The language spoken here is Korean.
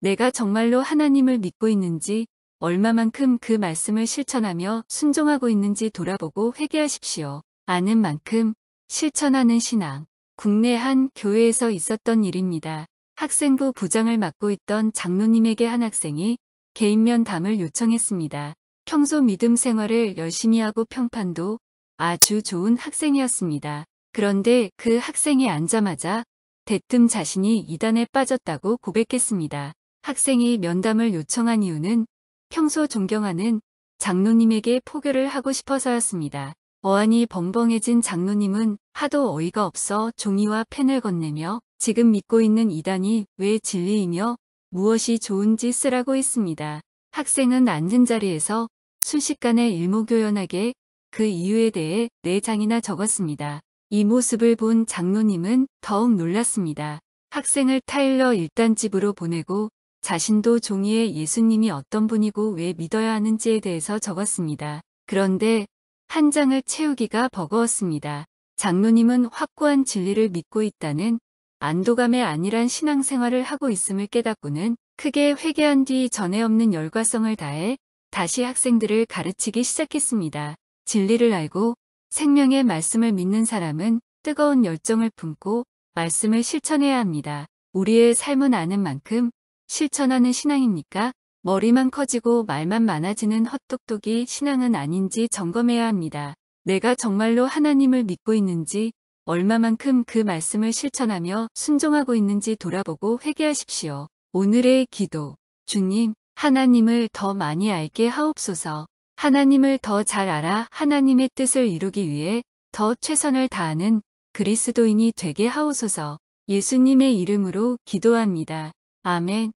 내가 정말로 하나님을 믿고 있는지 얼마만큼 그 말씀을 실천하며 순종하고 있는지 돌아보고 회개하십시오. 아는 만큼 실천하는 신앙. 국내 한 교회에서 있었던 일입니다. 학생부 부장을 맡고 있던 장로님에게 한 학생이 개인 면담을 요청했습니다. 평소 믿음 생활을 열심히 하고 평판도 아주 좋은 학생이었습니다. 그런데 그 학생이 앉자마자 대뜸 자신이 이단에 빠졌다고 고백했습니다. 학생이 면담을 요청한 이유는 평소 존경하는 장로님에게 포교를 하고 싶어서였습니다. 어안이 벙벙해진 장로님은 하도 어이가 없어 종이와 펜을 건네며 지금 믿고 있는 이단이 왜 진리이며 무엇이 좋은지 쓰라고 했습니다. 학생은 앉은 자리에서 순식간에 일목요연하게 그 이유에 대해 네 장이나 적었습니다. 이 모습을 본 장로님은 더욱 놀랐습니다. 학생을 타일러 일단집으로 보내고 자신도 종이에 예수님이 어떤 분이고 왜 믿어야 하는지에 대해서 적었습니다. 그런데 한 장을 채우기가 버거웠습니다. 장로님은 확고한 진리를 믿고 있다는 안도감에 안일한 신앙생활을 하고 있음을 깨닫고는 크게 회개한 뒤 전에 없는 열과성을 다해 다시 학생들을 가르치기 시작했습니다. 진리를 알고 생명의 말씀을 믿는 사람은 뜨거운 열정을 품고 말씀을 실천해야 합니다. 우리의 삶은 아는 만큼 실천하는 신앙입니까? 머리만 커지고 말만 많아지는 헛똑똑이 신앙은 아닌지 점검해야 합니다. 내가 정말로 하나님을 믿고 있는지 얼마만큼 그 말씀을 실천하며 순종하고 있는지 돌아보고 회개하십시오. 오늘의 기도 주님 하나님을 더 많이 알게 하옵소서 하나님을 더 잘 알아 하나님의 뜻을 이루기 위해 더 최선을 다하는 그리스도인이 되게 하옵소서 예수님의 이름으로 기도합니다. 아멘